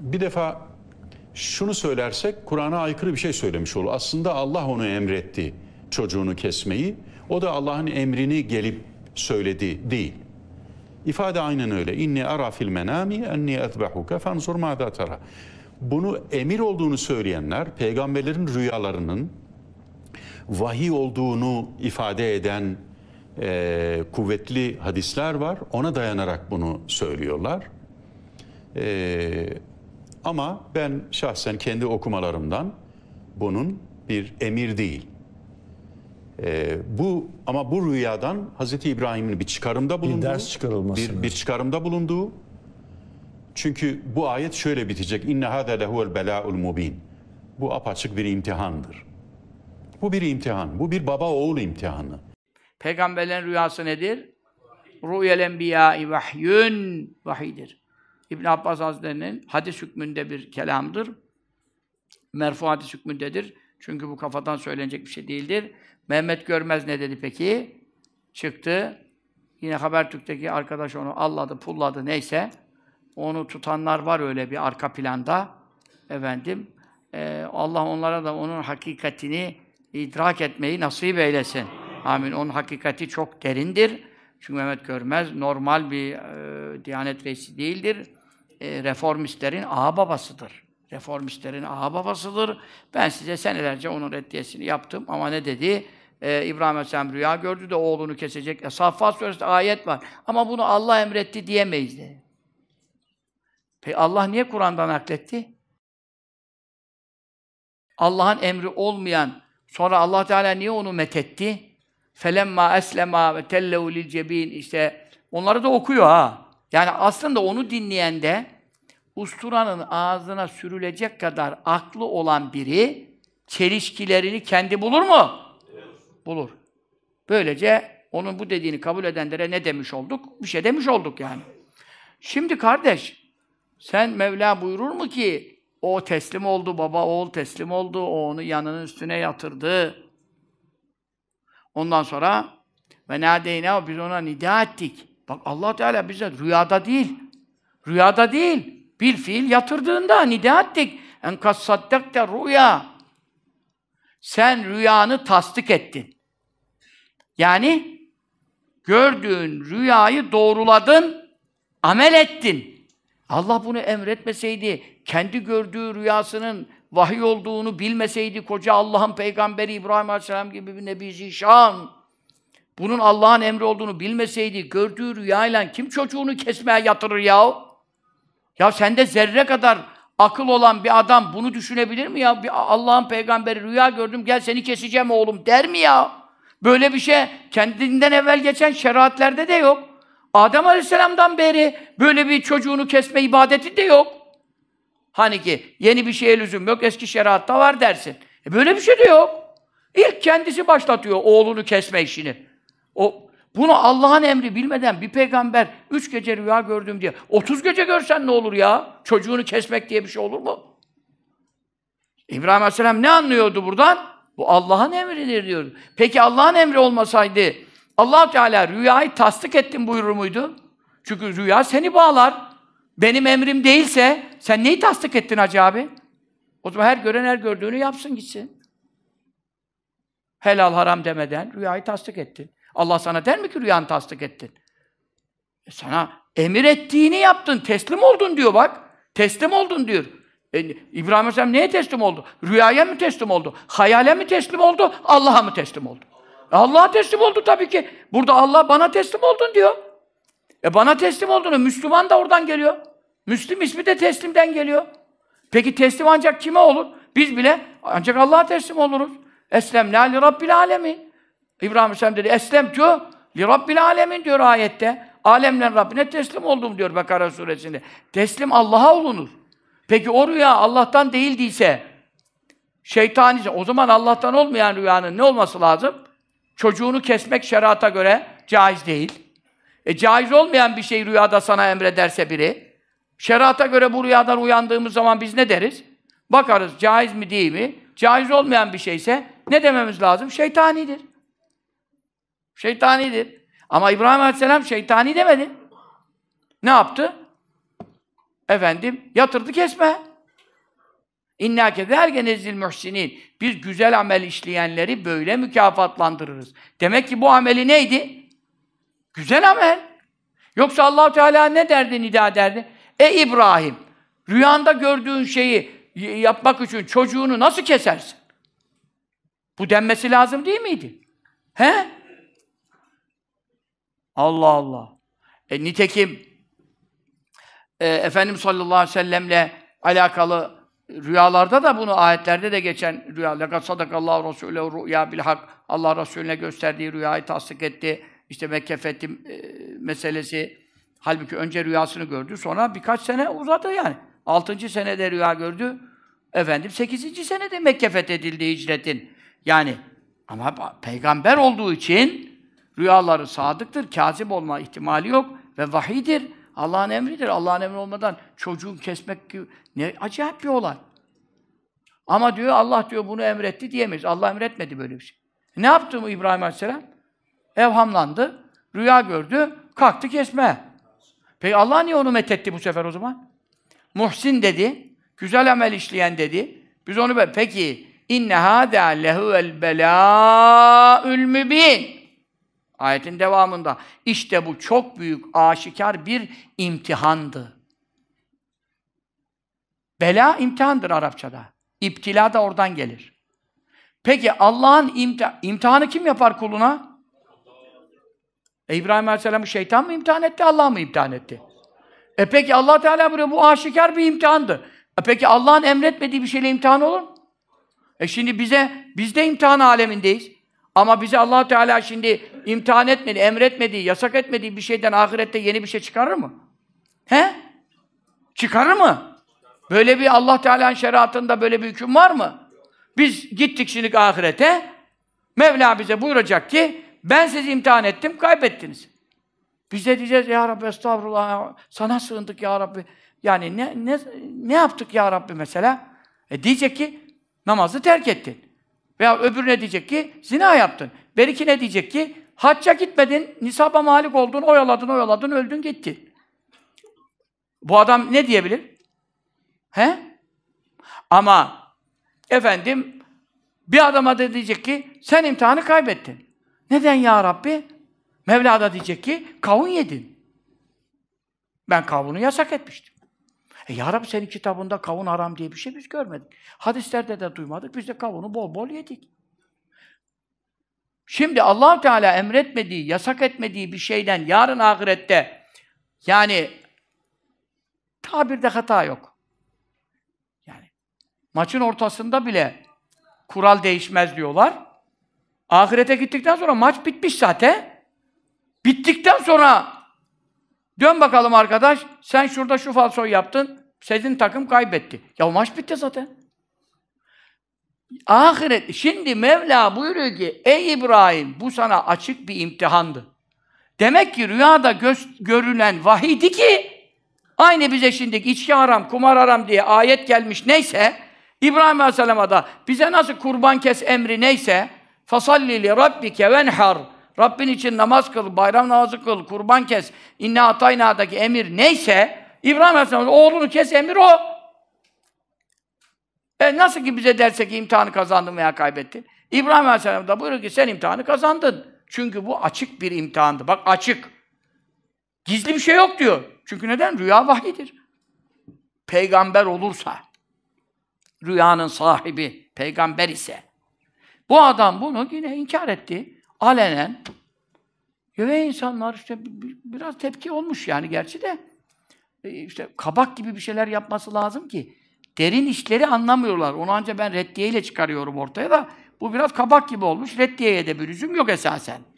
bir defa şunu söylersek Kur'an'a aykırı bir şey söylemiş olur. Aslında Allah onu emretti çocuğunu kesmeyi. O da Allah'ın emrini gelip söyledi değil. İfade aynen öyle. İnni ara fil menami enni etbehuke fanzur mâdâ tara. Bunu emir olduğunu söyleyenler peygamberlerin rüyalarının vahiy olduğunu ifade eden e, kuvvetli hadisler var. Ona dayanarak bunu söylüyorlar. Eee ama ben şahsen kendi okumalarımdan bunun bir emir değil. Ee, bu ama bu rüyadan Hazreti İbrahim'in bir çıkarımda bulunduğu, bir ders çıkarılması, bir, bir çıkarımda bulunduğu. Çünkü bu ayet şöyle bitecek. İnne hâzâ lehuvel belâul mubin. Bu apaçık bir imtihandır. Bu bir imtihan. Bu bir baba oğul imtihanı. Peygamberlerin rüyası nedir? Rüyel enbiya vahyün vahidir. İbn Abbas Hazretleri'nin hadis hükmünde bir kelamdır. Merfu hadis hükmündedir. Çünkü bu kafadan söylenecek bir şey değildir. Mehmet Görmez ne dedi peki? Çıktı. Yine Habertürk'teki arkadaş onu alladı, pulladı neyse. Onu tutanlar var öyle bir arka planda. Efendim, e, Allah onlara da onun hakikatini idrak etmeyi nasip eylesin. Amin. Onun hakikati çok derindir. Çünkü Mehmet Görmez normal bir e, Diyanet reisi değildir e, reformistlerin ağababasıdır. Reformistlerin ağababasıdır. Ben size senelerce onun reddiyesini yaptım ama ne dedi? Ee, İbrahim Aleyhisselam rüya gördü de oğlunu kesecek. E, Saffat Suresi'nde ayet var. Ama bunu Allah emretti diyemeyiz dedi. Peki Allah niye Kur'an'dan nakletti? Allah'ın emri olmayan sonra Allah Teala niye onu metetti? Felemma eslema ve tellehu lil cebin işte onları da okuyor ha. Yani aslında onu dinleyen de usturanın ağzına sürülecek kadar aklı olan biri çelişkilerini kendi bulur mu? Bulur. Böylece onun bu dediğini kabul edenlere ne demiş olduk? Bir şey demiş olduk yani. Şimdi kardeş, sen Mevla buyurur mu ki o teslim oldu, baba oğul teslim oldu, o onu yanının üstüne yatırdı. Ondan sonra ve nadeyna biz ona nida ettik. Bak Allah Teala bize rüyada değil. Rüyada değil. Bir fiil yatırdığında nidehattik. En kassaddek de rüya. Sen rüyanı tasdik ettin. Yani gördüğün rüyayı doğruladın, amel ettin. Allah bunu emretmeseydi, kendi gördüğü rüyasının vahiy olduğunu bilmeseydi koca Allah'ın peygamberi İbrahim Aleyhisselam gibi bir nebi zişan bunun Allah'ın emri olduğunu bilmeseydi gördüğü rüyayla kim çocuğunu kesmeye yatırır ya? Ya sende zerre kadar akıl olan bir adam bunu düşünebilir mi ya? Bir Allah'ın peygamberi rüya gördüm gel seni keseceğim oğlum der mi ya? Böyle bir şey kendinden evvel geçen şeriatlerde de yok. Adem Aleyhisselam'dan beri böyle bir çocuğunu kesme ibadeti de yok. Hani ki yeni bir şeye lüzum yok, eski şeriatta var dersin. E böyle bir şey de yok. İlk kendisi başlatıyor oğlunu kesme işini. O bunu Allah'ın emri bilmeden bir peygamber üç gece rüya gördüm diye otuz gece görsen ne olur ya? Çocuğunu kesmek diye bir şey olur mu? İbrahim Aleyhisselam ne anlıyordu buradan? Bu Allah'ın emridir diyor. Peki Allah'ın emri olmasaydı allah Teala rüyayı tasdik ettim buyurur muydu? Çünkü rüya seni bağlar. Benim emrim değilse sen neyi tasdik ettin hacı abi? O zaman her gören her gördüğünü yapsın gitsin. Helal haram demeden rüyayı tasdik ettin. Allah sana der mi ki rüyanı tasdik ettin? E sana emir ettiğini yaptın, teslim oldun diyor bak. Teslim oldun diyor. E, İbrahim Aleyhisselam neye teslim oldu? Rüyaya mı teslim oldu? Hayale mi teslim oldu? Allah'a mı teslim oldu? E, Allah'a teslim oldu tabii ki. Burada Allah bana teslim oldun diyor. E bana teslim olduğunu Müslüman da oradan geliyor. Müslüm ismi de teslimden geliyor. Peki teslim ancak kime olur? Biz bile ancak Allah'a teslim oluruz. Eslemna li rabbil alemin. İbrahim Aleyhisselam dedi eslemtü li rabbil alemin diyor ayette. Alemden Rabbine teslim oldum diyor Bakara suresinde. Teslim Allah'a olunur. Peki o rüya Allah'tan değildiyse şeytani o zaman Allah'tan olmayan rüyanın ne olması lazım? Çocuğunu kesmek şerata göre caiz değil. E caiz olmayan bir şey rüyada sana emrederse biri, şerata göre bu rüyadan uyandığımız zaman biz ne deriz? Bakarız caiz mi değil mi? Caiz olmayan bir şeyse ne dememiz lazım? Şeytanidir. Şeytanidir. Ama İbrahim Aleyhisselam şeytani demedi. Ne yaptı? Efendim yatırdı kesme. İnna kezerge nezil muhsinin. Biz güzel amel işleyenleri böyle mükafatlandırırız. Demek ki bu ameli neydi? Güzel amel. Yoksa allah Teala ne derdi, nida derdi? E İbrahim, rüyanda gördüğün şeyi yapmak için çocuğunu nasıl kesersin? Bu denmesi lazım değil miydi? He? Allah Allah. E nitekim e, Efendimiz sallallahu aleyhi ve sellemle alakalı rüyalarda da bunu ayetlerde de geçen rüya. Lekat sadakallahu Resulü rüya bil hak. Allah Resulüne gösterdiği rüyayı tasdik etti. İşte Mekke fethi e, meselesi. Halbuki önce rüyasını gördü. Sonra birkaç sene uzadı yani. Altıncı senede rüya gördü. Efendim sekizinci senede Mekke fethedildi hicretin. Yani ama peygamber olduğu için Rüyaları sadıktır, kazip olma ihtimali yok ve vahidir. Allah'ın emridir. Allah'ın emri olmadan çocuğun kesmek gibi ne acayip bir olay. Ama diyor Allah diyor bunu emretti diyemeyiz. Allah emretmedi böyle bir şey. Ne yaptı mı İbrahim Aleyhisselam? Evhamlandı, rüya gördü, kalktı kesme. Peki Allah niye onu methetti bu sefer o zaman? Muhsin dedi, güzel amel işleyen dedi. Biz onu be. peki inne hâdâ lehu'l belâ'ül mübin. Ayetin devamında işte bu çok büyük aşikar bir imtihandı. Bela imtihandır Arapçada. İptila da oradan gelir. Peki Allah'ın imti- imtihanı kim yapar kuluna? E, İbrahim Aleyhisselam'ı şeytan mı imtihan etti, Allah mı imtihan etti? E peki Allah Teala buraya bu aşikar bir imtihandı. E peki Allah'ın emretmediği bir şeyle imtihan olur E şimdi bize, biz de imtihan alemindeyiz. Ama bize allah Teala şimdi imtihan etmedi, emretmedi, yasak etmediği bir şeyden ahirette yeni bir şey çıkarır mı? He? Çıkarır mı? Böyle bir allah Teala'nın şeriatında böyle bir hüküm var mı? Biz gittik şimdi ahirete. Mevla bize buyuracak ki ben sizi imtihan ettim, kaybettiniz. Biz de diyeceğiz ya Rabbi estağfurullah, sana sığındık ya Rabbi. Yani ne, ne, ne yaptık ya Rabbi mesela? E diyecek ki namazı terk ettin. Veya ne diyecek ki zina yaptın. Beriki ne diyecek ki hacca gitmedin, nisaba malik oldun, oyaladın, oyaladın, öldün gitti. Bu adam ne diyebilir? He? Ama efendim bir adama da diyecek ki sen imtihanı kaybettin. Neden ya Rabbi? Mevla da diyecek ki kavun yedin. Ben kavunu yasak etmiştim. E ya Rabbi senin kitabında kavun haram diye bir şey biz görmedik. Hadislerde de duymadık. Biz de kavunu bol bol yedik. Şimdi allah Teala emretmediği, yasak etmediği bir şeyden yarın ahirette yani tabirde hata yok. Yani maçın ortasında bile kural değişmez diyorlar. Ahirete gittikten sonra maç bitmiş zaten. Bittikten sonra Dön bakalım arkadaş, sen şurada şu falso yaptın, senin takım kaybetti. Ya maç bitti zaten. Ahiret, şimdi Mevla buyuruyor ki, ey İbrahim bu sana açık bir imtihandı. Demek ki rüyada göz, görülen vahiydi ki, aynı bize şimdi, içki haram, kumar haram diye ayet gelmiş neyse, İbrahim Aleyhisselam'a da bize nasıl kurban kes emri neyse, fasalli li rabbike Rabbin için namaz kıl, bayram namazı kıl, kurban kes, inne atayna'daki emir neyse, İbrahim Aleyhisselam oğlunu kes emir o. E nasıl ki bize derse ki imtihanı kazandın veya kaybettin. İbrahim Aleyhisselam da buyuruyor ki sen imtihanı kazandın. Çünkü bu açık bir imtihandı. Bak açık. Gizli bir şey yok diyor. Çünkü neden? Rüya vahidir. Peygamber olursa, rüyanın sahibi peygamber ise, bu adam bunu yine inkar etti alenen ve insanlar işte biraz tepki olmuş yani gerçi de e, işte kabak gibi bir şeyler yapması lazım ki derin işleri anlamıyorlar. Onu ancak ben reddiyeyle çıkarıyorum ortaya da bu biraz kabak gibi olmuş. Reddiyeye de bir lüzum yok esasen.